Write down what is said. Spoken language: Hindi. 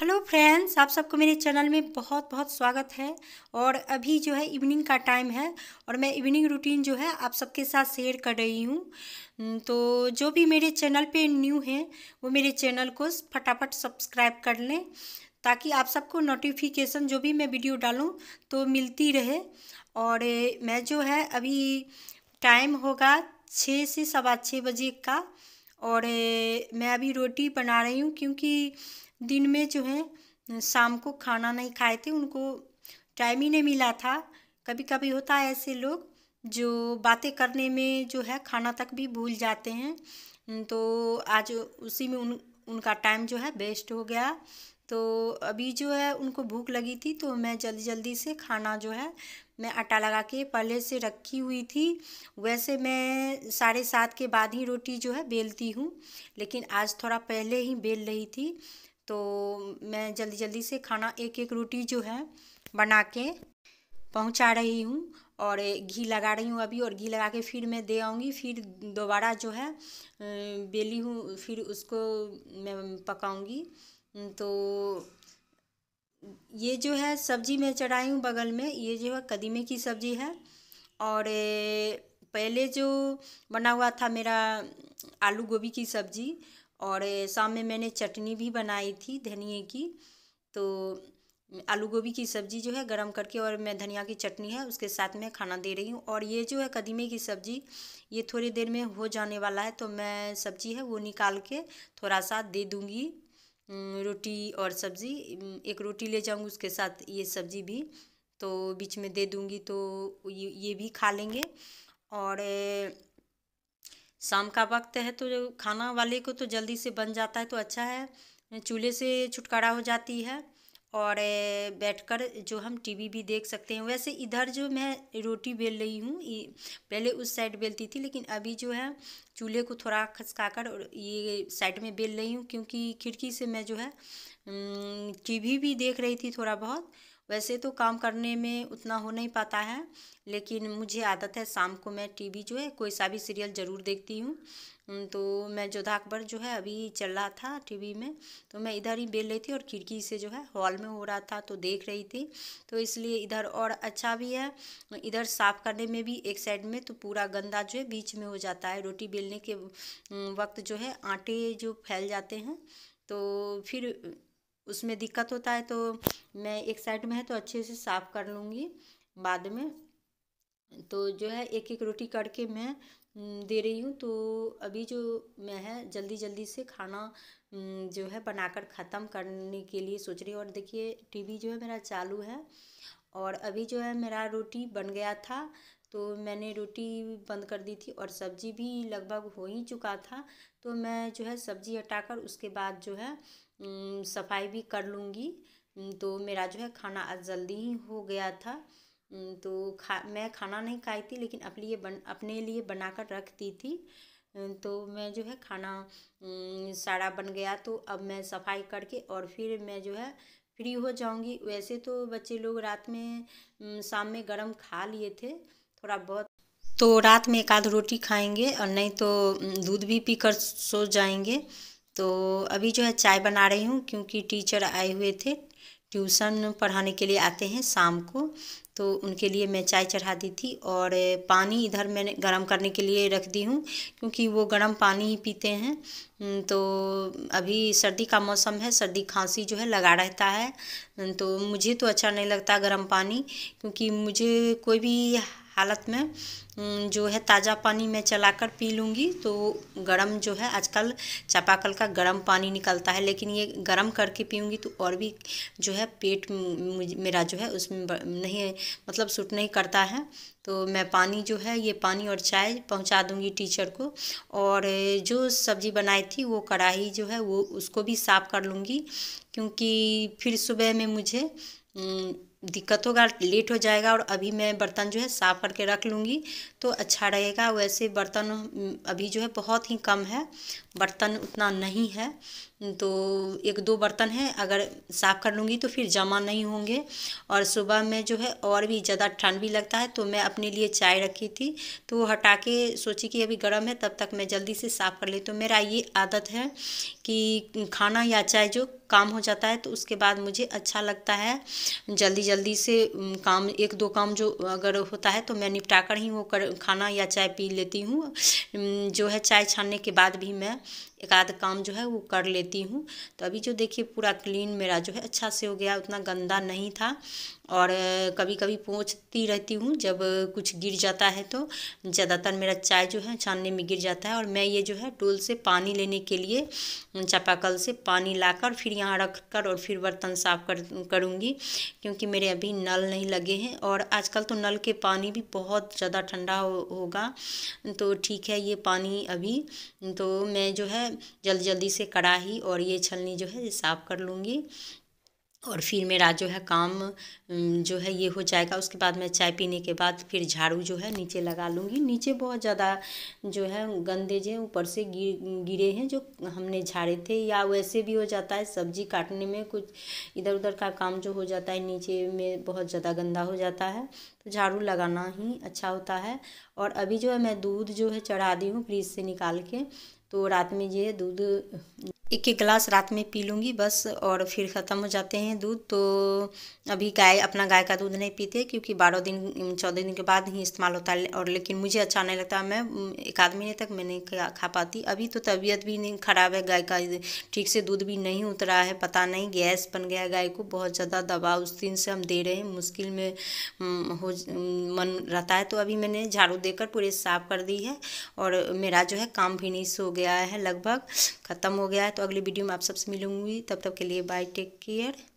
हेलो फ्रेंड्स आप सबको मेरे चैनल में बहुत बहुत स्वागत है और अभी जो है इवनिंग का टाइम है और मैं इवनिंग रूटीन जो है आप सबके साथ शेयर कर रही हूँ हम्म, तो जो भी मेरे चैनल पे न्यू हैं वो मेरे चैनल को फटाफट सब्सक्राइब कर लें ताकि आप सबको नोटिफिकेशन जो भी मैं वीडियो डालूँ तो मिलती रहे और मैं जो है अभी टाइम होगा छः से सवा छः बजे का और मैं अभी रोटी बना रही हूँ क्योंकि दिन में जो है शाम को खाना नहीं खाए थे उनको टाइम ही नहीं मिला था कभी कभी होता है ऐसे लोग जो बातें करने में जो है खाना तक भी भूल जाते हैं तो आज उसी में उन उनका टाइम जो है वेस्ट हो गया तो अभी जो है उनको भूख लगी थी तो मैं जल्दी जल्दी से खाना जो है मैं आटा लगा के पहले से रखी हुई थी वैसे मैं साढ़े सात के बाद ही रोटी जो है बेलती हूँ लेकिन आज थोड़ा पहले ही बेल रही थी तो मैं जल्दी जल्दी से खाना एक एक रोटी जो है बना के पहुँचा रही हूँ और घी लगा रही हूँ अभी और घी लगा के फिर मैं दे आऊँगी फिर दोबारा जो है बेली हूँ फिर उसको मैं पकाऊँगी तो ये जो है सब्जी मैं चढ़ाई हूँ बगल में ये जो है कदीमे की सब्जी है और पहले जो बना हुआ था मेरा आलू गोभी की सब्जी और शाम में मैंने चटनी भी बनाई थी धनिए की तो आलू गोभी की सब्ज़ी जो है गरम करके और मैं धनिया की चटनी है उसके साथ में खाना दे रही हूँ और ये जो है कदीमे की सब्ज़ी ये थोड़ी देर में हो जाने वाला है तो मैं सब्ज़ी है वो निकाल के थोड़ा सा दे दूँगी रोटी और सब्ज़ी एक रोटी ले जाऊँगी उसके साथ ये सब्ज़ी भी तो बीच में दे दूँगी तो ये ये भी खा लेंगे और शाम का वक्त है तो खाना वाले को तो जल्दी से बन जाता है तो अच्छा है चूल्हे से छुटकारा हो जाती है और बैठकर जो हम टीवी भी देख सकते हैं वैसे इधर जो मैं रोटी बेल रही हूँ पहले उस साइड बेलती थी लेकिन अभी जो है चूल्हे को थोड़ा खसकाकर और ये साइड में बेल रही हूँ क्योंकि खिड़की से मैं जो है टीवी भी देख रही थी थोड़ा बहुत वैसे तो काम करने में उतना हो नहीं पाता है लेकिन मुझे आदत है शाम को मैं टीवी जो है कोई सा भी सीरियल ज़रूर देखती हूँ तो मैं जोधा अकबर जो है अभी चल रहा था टीवी में तो मैं इधर ही बेल रही थी और खिड़की से जो है हॉल में हो रहा था तो देख रही थी तो इसलिए इधर और अच्छा भी है इधर साफ़ करने में भी एक साइड में तो पूरा गंदा जो है बीच में हो जाता है रोटी बेलने के वक्त जो है आटे जो फैल जाते हैं तो फिर उसमें दिक्कत होता है तो मैं एक साइड में है तो अच्छे से साफ़ कर लूँगी बाद में तो जो है एक एक रोटी करके मैं दे रही हूँ तो अभी जो मैं है जल्दी जल्दी से खाना जो है बनाकर ख़त्म करने के लिए सोच रही हूँ और देखिए टीवी जो है मेरा चालू है और अभी जो है मेरा रोटी बन गया था तो मैंने रोटी बंद कर दी थी और सब्ज़ी भी लगभग हो ही चुका था तो मैं जो है सब्ज़ी हटाकर उसके बाद जो है सफाई भी कर लूँगी तो मेरा जो है खाना आज जल्दी ही हो गया था तो खा मैं खाना नहीं खाई थी लेकिन अपने लिए बन अपने लिए बना कर रख दी थी तो मैं जो है खाना सारा बन गया तो अब मैं सफाई करके और फिर मैं जो है फ्री हो जाऊंगी वैसे तो बच्चे लोग रात में शाम में गरम खा लिए थे थोड़ा बहुत तो रात में एक आध रोटी खाएंगे और नहीं तो दूध भी पीकर सो जाएंगे तो अभी जो है चाय बना रही हूँ क्योंकि टीचर आए हुए थे ट्यूशन पढ़ाने के लिए आते हैं शाम को तो उनके लिए मैं चाय चढ़ा दी थी और पानी इधर मैंने गर्म करने के लिए रख दी हूँ क्योंकि वो गर्म पानी ही पीते हैं तो अभी सर्दी का मौसम है सर्दी खांसी जो है लगा रहता है तो मुझे तो अच्छा नहीं लगता गर्म पानी क्योंकि मुझे कोई भी हालत में जो है ताज़ा पानी मैं चलाकर पी लूँगी तो गर्म जो है आजकल चापाकल का गर्म पानी निकलता है लेकिन ये गर्म करके पीऊँगी तो और भी जो है पेट मेरा जो है उसमें नहीं मतलब सूट नहीं करता है तो मैं पानी जो है ये पानी और चाय पहुंचा दूंगी टीचर को और जो सब्ज़ी बनाई थी वो कढ़ाई जो है वो उसको भी साफ़ कर लूँगी क्योंकि फिर सुबह में मुझे दिक्कत होगा लेट हो जाएगा और अभी मैं बर्तन जो है साफ़ करके रख लूँगी तो अच्छा रहेगा वैसे बर्तन अभी जो है बहुत ही कम है बर्तन उतना नहीं है तो एक दो बर्तन है अगर साफ़ कर लूँगी तो फिर जमा नहीं होंगे और सुबह में जो है और भी ज़्यादा ठंड भी लगता है तो मैं अपने लिए चाय रखी थी तो हटा के सोची कि अभी गर्म है तब तक मैं जल्दी से साफ़ कर ली तो मेरा ये आदत है कि खाना या चाय जो काम हो जाता है तो उसके बाद मुझे अच्छा लगता है जल्दी जल्दी से काम एक दो काम जो अगर होता है तो मैं निपटा कर ही वो कर खाना या चाय पी लेती हूँ जो है चाय छानने के बाद भी मैं एक आध काम जो है वो कर लेती हूँ तो अभी जो देखिए पूरा क्लीन मेरा जो है अच्छा से हो गया उतना गंदा नहीं था और कभी कभी पोंछती रहती हूँ जब कुछ गिर जाता है तो ज़्यादातर मेरा चाय जो है छानने में गिर जाता है और मैं ये जो है टोल से पानी लेने के लिए चापाकल से पानी लाकर फिर यहाँ रख कर और फिर बर्तन साफ कर करूँगी क्योंकि मेरे अभी नल नहीं लगे हैं और आजकल तो नल के पानी भी बहुत ज़्यादा ठंडा हो, होगा तो ठीक है ये पानी अभी तो मैं जो है जल्दी जल्दी से कढ़ाही और ये छलनी जो है साफ़ कर लूँगी और फिर मेरा जो है काम जो है ये हो जाएगा उसके बाद मैं चाय पीने के बाद फिर झाड़ू जो है नीचे लगा लूँगी नीचे बहुत ज़्यादा जो है गंदे जो ऊपर से गिर गिरे हैं जो हमने झाड़े थे या वैसे भी हो जाता है सब्जी काटने में कुछ इधर उधर का काम जो हो जाता है नीचे में बहुत ज़्यादा गंदा हो जाता है तो झाड़ू लगाना ही अच्छा होता है और अभी जो है मैं दूध जो है चढ़ा दी हूँ फ्रिज से निकाल के तो रात में जो है दूध एक एक गिलास रात में पी लूँगी बस और फिर ख़त्म हो जाते हैं दूध तो अभी गाय अपना गाय का दूध नहीं पीते क्योंकि बारह दिन चौदह दिन के बाद ही इस्तेमाल होता है और लेकिन मुझे अच्छा नहीं लगता मैं एक आध महीने तक मैं नहीं खा, खा पाती अभी तो तबीयत भी नहीं ख़राब है गाय का ठीक से दूध भी नहीं उतरा है पता नहीं गैस बन गया गाय को बहुत ज़्यादा दबाव उस दिन से हम दे रहे हैं मुश्किल में हो मन रहता है तो अभी मैंने झाड़ू देकर पूरे साफ़ कर दी है और मेरा जो है काम फिनिश हो गया है लगभग ख़त्म हो गया है तो तो अगली वीडियो में आप सबसे मिलूंगी तब तक के लिए बाय टेक केयर